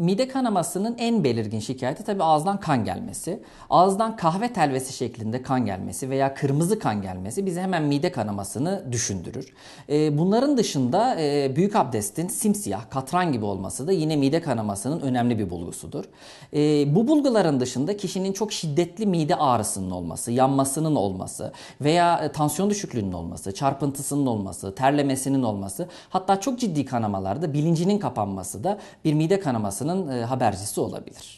mide kanamasının en belirgin şikayeti tabii ağızdan kan gelmesi. Ağızdan kahve telvesi şeklinde kan gelmesi veya kırmızı kan gelmesi bize hemen mide kanamasını düşündürür. Ee, bunların dışında e, büyük abdestin simsiyah, katran gibi olması da yine mide kanamasının önemli bir bulgusudur. Ee, bu bulguların dışında kişinin çok şiddetli mide ağrısının olması, yanmasının olması veya e, tansiyon düşüklüğünün olması, çarpıntısının olması, terlemesinin olması hatta çok ciddi kanamalarda bilincinin kapanması da bir mide kanamasının Amerika'nın e, habercisi olabilir.